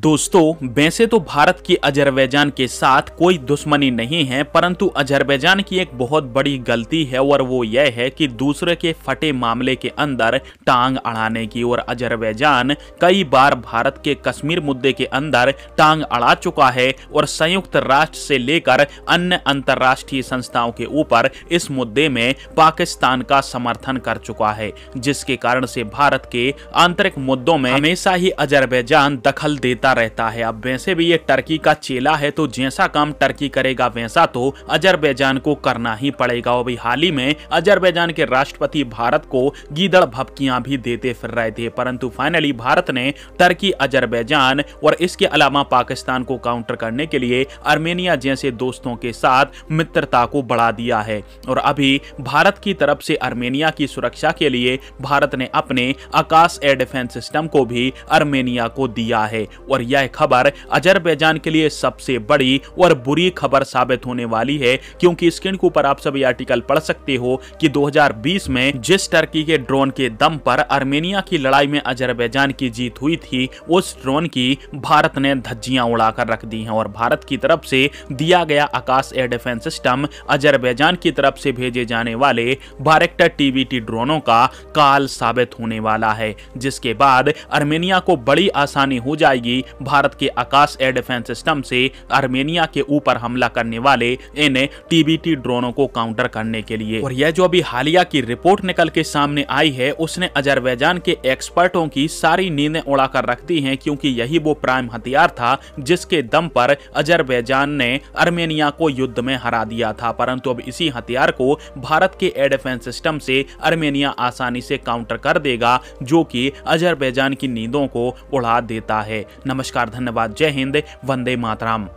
दोस्तों वैसे तो भारत की अजरबैजान के साथ कोई दुश्मनी नहीं है परंतु अजरबैजान की एक बहुत बड़ी गलती है और वो यह है कि दूसरे के फटे मामले के अंदर टांग अड़ाने की और अजरबैजान कई बार भारत के कश्मीर मुद्दे के अंदर टांग अड़ा चुका है और संयुक्त राष्ट्र से लेकर अन्य अंतर्राष्ट्रीय संस्थाओं के ऊपर इस मुद्दे में पाकिस्तान का समर्थन कर चुका है जिसके कारण से भारत के आंतरिक मुद्दों में हमेशा ही अजरबैजान दखल देता देता रहता है अब वैसे भी ये टर्की का चेला है तो जैसा काम टर्की करेगा वैसा तो अजरबैजान को करना ही पड़ेगा अभी हाल ही में अजरबैजान के राष्ट्रपति भारत को गीदड़ भपकिया भी देते फिर रहे थे परंतु फाइनली भारत ने टर्की अजरबैजान और इसके अलावा पाकिस्तान को काउंटर करने के लिए आर्मेनिया जैसे दोस्तों के साथ मित्रता को बढ़ा दिया है और अभी भारत की तरफ से आर्मेनिया की सुरक्षा के लिए भारत ने अपने आकाश एयर डिफेंस सिस्टम को भी आर्मेनिया को दिया है और यह खबर अजरबैजान के लिए सबसे बड़ी और बुरी खबर साबित होने वाली है क्योंकि स्क्रीन के ऊपर आप सभी आर्टिकल पढ़ सकते हो कि 2020 में जिस टर्की के ड्रोन के दम पर आर्मेनिया की लड़ाई में अजरबैजान की जीत हुई थी उस ड्रोन की भारत ने धज्जियां उड़ाकर रख दी हैं और भारत की तरफ से दिया गया Akash air defence system Azerbaijan की तरफ से भेजे जाने वाले बारेक्टर टीबीटी ड्रोनों का काल साबित होने वाला है जिसके बाद आर्मेनिया को बड़ी आसानी हो जाएगी होगी भारत के आकाश एयर डिफेंस सिस्टम से आर्मेनिया के ऊपर हमला करने वाले इन टीबीटी ड्रोनों को काउंटर करने के लिए और यह जो अभी हालिया की रिपोर्ट निकल के सामने आई है उसने अजरबैजान के एक्सपर्टों की सारी नींदें उड़ाकर रख दी क्योंकि यही वो प्राइम हथियार था जिसके दम पर अजरबैजान ने अर्मेनिया को युद्ध में हरा दिया था परंतु अब इसी हथियार को भारत के एयर डिफेंस सिस्टम से अर्मेनिया आसानी से काउंटर कर देगा जो कि अजरबैजान की नींदों को उड़ा देता है नमस्कार धन्यवाद जय हिंद वंदे मातराम